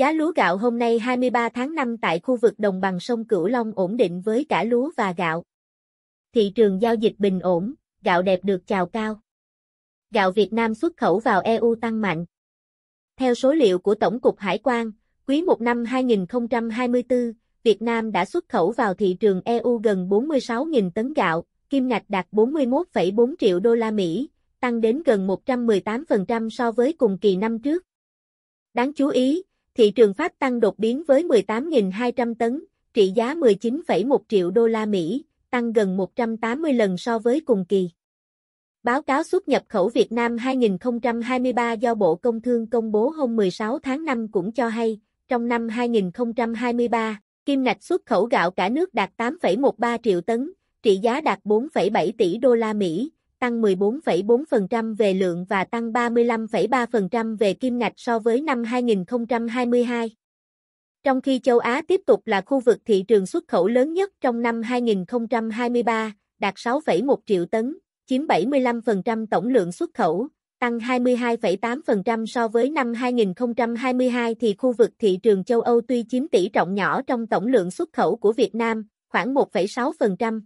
Giá lúa gạo hôm nay 23 tháng 5 tại khu vực đồng bằng sông Cửu Long ổn định với cả lúa và gạo. Thị trường giao dịch bình ổn, gạo đẹp được chào cao. Gạo Việt Nam xuất khẩu vào EU tăng mạnh. Theo số liệu của Tổng cục Hải quan, quý 1 năm 2024, Việt Nam đã xuất khẩu vào thị trường EU gần 46.000 tấn gạo, kim ngạch đạt 41,4 triệu đô la Mỹ, tăng đến gần 118% so với cùng kỳ năm trước. Đáng chú ý, thị trường Pháp tăng đột biến với 18.200 tấn, trị giá 19,1 triệu đô la Mỹ, tăng gần 180 lần so với cùng kỳ. Báo cáo xuất nhập khẩu Việt Nam 2023 do Bộ Công Thương công bố hôm 16 tháng 5 cũng cho hay, trong năm 2023, kim ngạch xuất khẩu gạo cả nước đạt 8,13 triệu tấn, trị giá đạt 4,7 tỷ đô la Mỹ, tăng 14,4% về lượng và tăng 35,3% về kim ngạch so với năm 2022. Trong khi châu Á tiếp tục là khu vực thị trường xuất khẩu lớn nhất trong năm 2023, đạt 6,1 triệu tấn, chiếm 75% tổng lượng xuất khẩu, tăng 22,8% so với năm 2022 thì khu vực thị trường châu Âu tuy chiếm tỷ trọng nhỏ trong tổng lượng xuất khẩu của Việt Nam, khoảng 1,6%.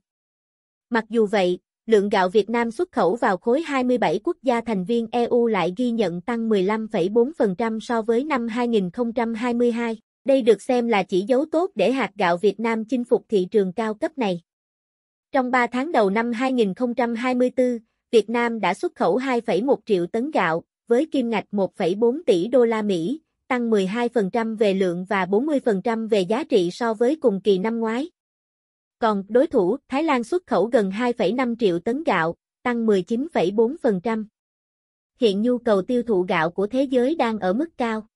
Mặc dù vậy, lượng gạo Việt Nam xuất khẩu vào khối 27 quốc gia thành viên EU lại ghi nhận tăng 15,4% so với năm 2022. Đây được xem là chỉ dấu tốt để hạt gạo Việt Nam chinh phục thị trường cao cấp này. Trong 3 tháng đầu năm 2024, Việt Nam đã xuất khẩu 2,1 triệu tấn gạo, với kim ngạch 1,4 tỷ đô la Mỹ, tăng 12% về lượng và 40% về giá trị so với cùng kỳ năm ngoái. Còn đối thủ, Thái Lan xuất khẩu gần 2,5 triệu tấn gạo, tăng 19,4%. Hiện nhu cầu tiêu thụ gạo của thế giới đang ở mức cao.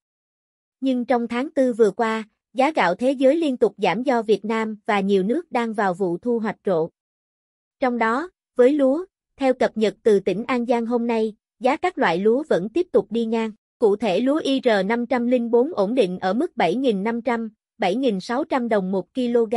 Nhưng trong tháng 4 vừa qua, giá gạo thế giới liên tục giảm do Việt Nam và nhiều nước đang vào vụ thu hoạch rộ. Trong đó, với lúa, theo cập nhật từ tỉnh An Giang hôm nay, giá các loại lúa vẫn tiếp tục đi ngang. Cụ thể lúa IR504 ổn định ở mức 7.500, 7.600 đồng 1 kg,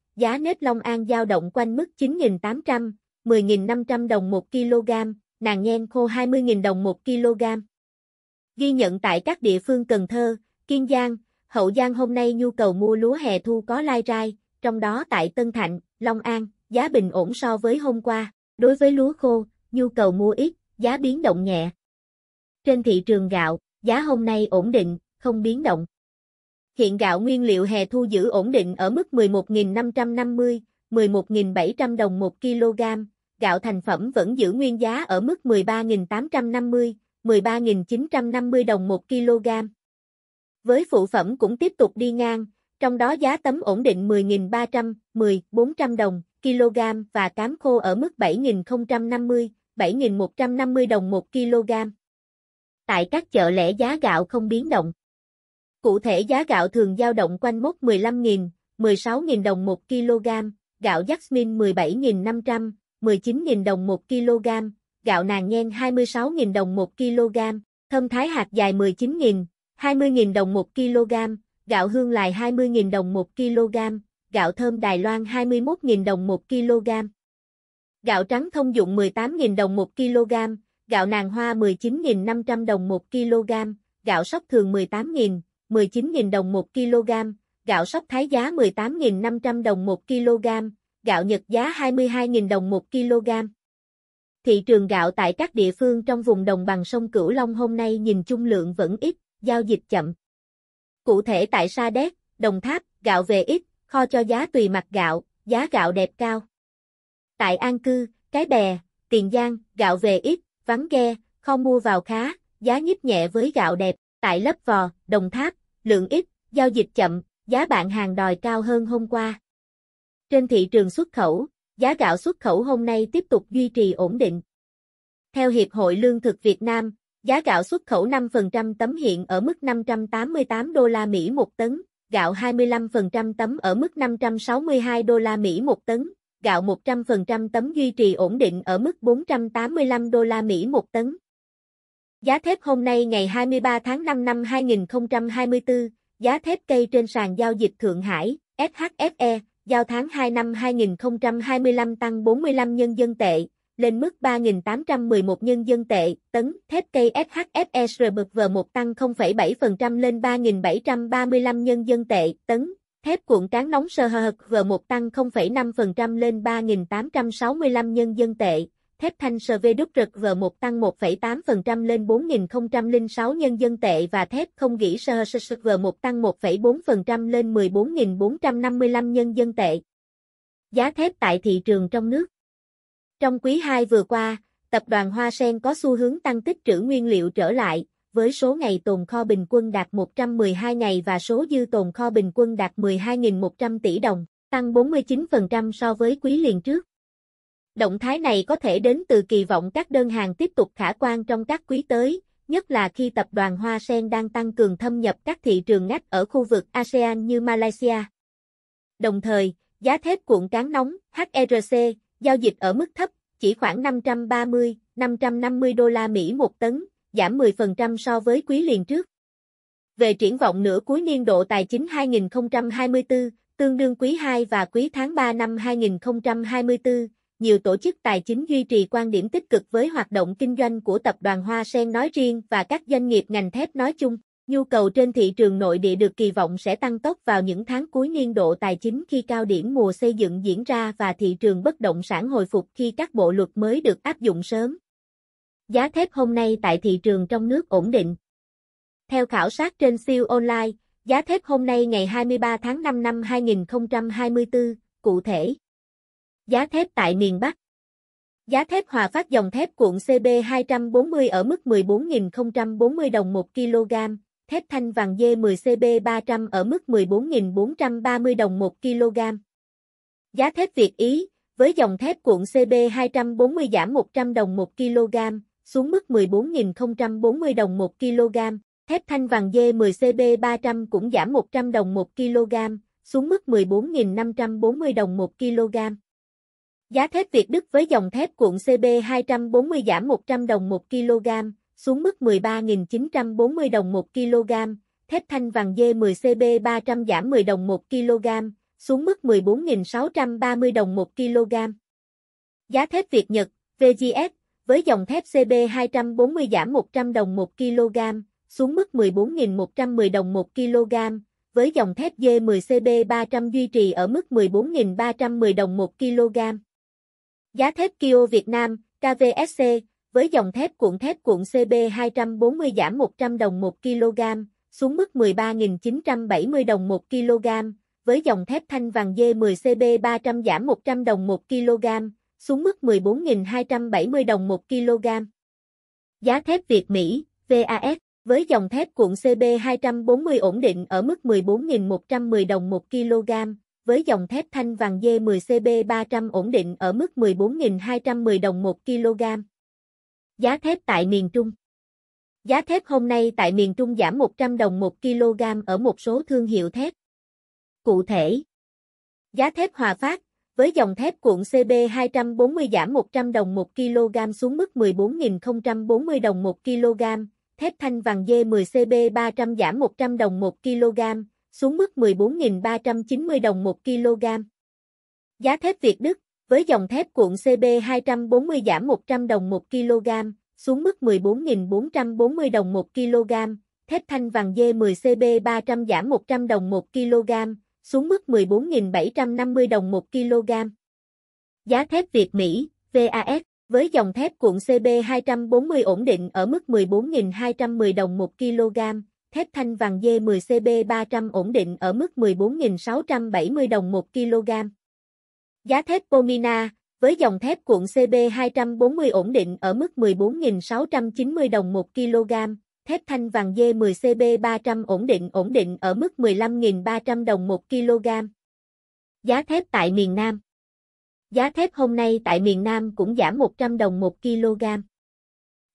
giá nếp Long An dao động quanh mức 9.800, 10.500 đồng 1 kg, nàng nhen khô 20.000 đồng 1 kg. Ghi nhận tại các địa phương Cần Thơ, Kiên Giang, Hậu Giang hôm nay nhu cầu mua lúa hè thu có lai rai, trong đó tại Tân Thạnh, Long An, giá bình ổn so với hôm qua. Đối với lúa khô, nhu cầu mua ít, giá biến động nhẹ. Trên thị trường gạo, giá hôm nay ổn định, không biến động hiện gạo nguyên liệu hè thu giữ ổn định ở mức 11.550, 11.700 đồng 1 kg, gạo thành phẩm vẫn giữ nguyên giá ở mức 13.850, 13.950 đồng 1 kg. Với phụ phẩm cũng tiếp tục đi ngang, trong đó giá tấm ổn định 10.300, 10, 400 đồng, kg và cám khô ở mức 7.050, 7.150 đồng 1 kg. Tại các chợ lẻ giá gạo không biến động. Cụ thể giá gạo thường dao động quanh mốc 15.000, 16.000 đồng 1 kg, gạo Jasmine 17.500, 19.000 đồng 1 kg, gạo nàng nhen 26.000 đồng 1 kg, thơm thái hạt dài 19.000, 20.000 đồng 1 kg, gạo hương lài 20.000 đồng 1 kg, gạo thơm Đài Loan 21.000 đồng 1 kg. Gạo trắng thông dụng 18.000 đồng 1 kg, gạo nàng hoa 19.500 đồng 1 kg, gạo sóc thường 18.000, 19.000 đồng 1 kg, gạo sóc thái giá 18.500 đồng 1 kg, gạo Nhật giá 22.000 đồng 1 kg. Thị trường gạo tại các địa phương trong vùng đồng bằng sông Cửu Long hôm nay nhìn chung lượng vẫn ít, giao dịch chậm. Cụ thể tại Sa Đéc, Đồng Tháp, gạo về ít, kho cho giá tùy mặt gạo, giá gạo đẹp cao. Tại An Cư, Cái Bè, Tiền Giang, gạo về ít, vắng ghe, kho mua vào khá, giá nhích nhẹ với gạo đẹp. Tại Lấp Vò, Đồng Tháp, lượng ít, giao dịch chậm, giá bạn hàng đòi cao hơn hôm qua. Trên thị trường xuất khẩu, giá gạo xuất khẩu hôm nay tiếp tục duy trì ổn định. Theo Hiệp hội Lương thực Việt Nam, giá gạo xuất khẩu 5% tấm hiện ở mức 588 đô la Mỹ một tấn, gạo 25% tấm ở mức 562 đô la Mỹ một tấn, gạo 100% tấm duy trì ổn định ở mức 485 đô la Mỹ một tấn. Giá thép hôm nay ngày 23 tháng 5 năm 2024, giá thép cây trên sàn giao dịch Thượng Hải, SHFE, giao tháng 2 năm 2025 tăng 45 nhân dân tệ, lên mức 3.811 nhân dân tệ, tấn thép cây SHFE bực SRBV1 tăng 0,7% lên 3.735 nhân dân tệ, tấn thép cuộn cán nóng sơ SHV1 tăng 0,5% lên 3.865 nhân dân tệ, thép thanh SVW v 1 tăng 1,8% lên 4.006 nhân dân tệ và thép không gỉ SHSG1 tăng 1,4% lên 14.455 nhân dân tệ. Giá thép tại thị trường trong nước Trong quý 2 vừa qua, tập đoàn Hoa Sen có xu hướng tăng tích trữ nguyên liệu trở lại, với số ngày tồn kho bình quân đạt 112 ngày và số dư tồn kho bình quân đạt 12.100 tỷ đồng, tăng 49% so với quý liền trước. Động thái này có thể đến từ kỳ vọng các đơn hàng tiếp tục khả quan trong các quý tới, nhất là khi tập đoàn Hoa Sen đang tăng cường thâm nhập các thị trường ngách ở khu vực ASEAN như Malaysia. Đồng thời, giá thép cuộn cán nóng HRC e giao dịch ở mức thấp, chỉ khoảng 530-550 đô la Mỹ một tấn, giảm 10% so với quý liền trước. Về triển vọng nửa cuối niên độ tài chính 2024, tương đương quý 2 và quý tháng 3 năm 2024, nhiều tổ chức tài chính duy trì quan điểm tích cực với hoạt động kinh doanh của tập đoàn Hoa Sen nói riêng và các doanh nghiệp ngành thép nói chung. Nhu cầu trên thị trường nội địa được kỳ vọng sẽ tăng tốc vào những tháng cuối niên độ tài chính khi cao điểm mùa xây dựng diễn ra và thị trường bất động sản hồi phục khi các bộ luật mới được áp dụng sớm. Giá thép hôm nay tại thị trường trong nước ổn định. Theo khảo sát trên siêu online, giá thép hôm nay ngày 23 tháng 5 năm 2024, cụ thể giá thép tại miền Bắc. Giá thép hòa phát dòng thép cuộn CB240 ở mức 14.040 đồng 1 kg, thép thanh vàng D10 CB300 ở mức 14.430 đồng 1 kg. Giá thép Việt Ý, với dòng thép cuộn CB240 giảm 100 đồng 1 kg, xuống mức 14.040 đồng 1 kg, thép thanh vàng D10 CB300 cũng giảm 100 đồng 1 kg, xuống mức 14.540 đồng 1 kg. Giá thép Việt Đức với dòng thép cuộn CB240 giảm 100 đồng 1 kg, xuống mức 13.940 đồng 1 kg, thép thanh vàng dê 10 CB300 giảm 10 đồng 1 kg, xuống mức 14.630 đồng 1 kg. Giá thép Việt Nhật, VGF, với dòng thép CB240 giảm 100 đồng 1 kg, xuống mức 14.110 đồng 1 kg, với dòng thép dê 10 CB300 duy trì ở mức 14.310 đồng 1 kg. Giá thép Kio Việt Nam, KVSC, với dòng thép cuộn thép cuộn CB240 giảm 100 đồng 1 kg, xuống mức 13.970 đồng 1 kg, với dòng thép thanh vàng D10 CB300 giảm 100 đồng 1 kg, xuống mức 14.270 đồng 1 kg. Giá thép Việt Mỹ, VAS, với dòng thép cuộn CB240 ổn định ở mức 14.110 đồng 1 kg, với dòng thép thanh vàng dê 10 cb 300 ổn định ở mức 14.210 đồng 1 kg. Giá thép tại miền Trung Giá thép hôm nay tại miền Trung giảm 100 đồng 1 kg ở một số thương hiệu thép. Cụ thể, giá thép Hòa Phát, với dòng thép cuộn CB240 giảm 100 đồng 1 kg xuống mức 14.040 đồng 1 kg, thép thanh vàng dê 10 cb 300 giảm 100 đồng 1 kg, xuống mức 14.390 đồng 1 kg. Giá thép Việt Đức, với dòng thép cuộn CB240 giảm 100 đồng 1 kg, xuống mức 14.440 đồng 1 kg, thép thanh vàng D10 CB300 giảm 100 đồng 1 kg, xuống mức 14.750 đồng 1 kg. Giá thép Việt Mỹ, VAS, với dòng thép cuộn CB240 ổn định ở mức 14.210 đồng 1 kg, thép thanh vàng dê 10 cb 300 ổn định ở mức 14.670 đồng 1 kg. Giá thép Pomina, với dòng thép cuộn CB240 ổn định ở mức 14.690 đồng 1 kg, thép thanh vàng dê 10 cb 300 ổn định ổn định ở mức 15.300 đồng 1 kg. Giá thép tại miền Nam Giá thép hôm nay tại miền Nam cũng giảm 100 đồng 1 kg.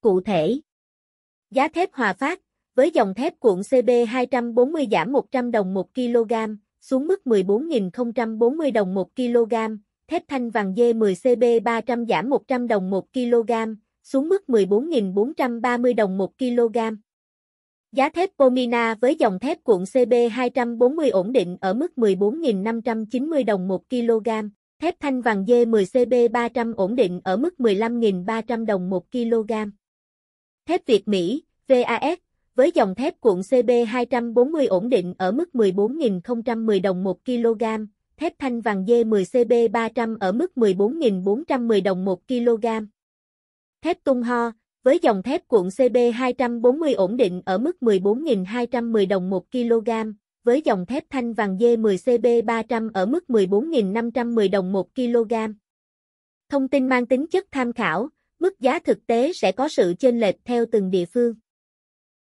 Cụ thể, giá thép Hòa Phát với dòng thép cuộn CB240 giảm 100 đồng 1 kg, xuống mức 14.040 đồng 1 kg, thép thanh vàng D10 CB300 giảm 100 đồng 1 kg, xuống mức 14.430 đồng 1 kg. Giá thép Pomina với dòng thép cuộn CB240 ổn định ở mức 14.590 đồng 1 kg, thép thanh vàng D10 CB300 ổn định ở mức 15.300 đồng 1 kg. Thép Việt Mỹ, VAS với dòng thép cuộn CB240 ổn định ở mức 14.010 đồng 1 kg, thép thanh vàng D10 CB300 ở mức 14.410 đồng 1 kg. Thép tung ho, với dòng thép cuộn CB240 ổn định ở mức 14.210 đồng 1 kg, với dòng thép thanh vàng D10 CB300 ở mức 14.510 đồng 1 kg. Thông tin mang tính chất tham khảo, mức giá thực tế sẽ có sự chênh lệch theo từng địa phương.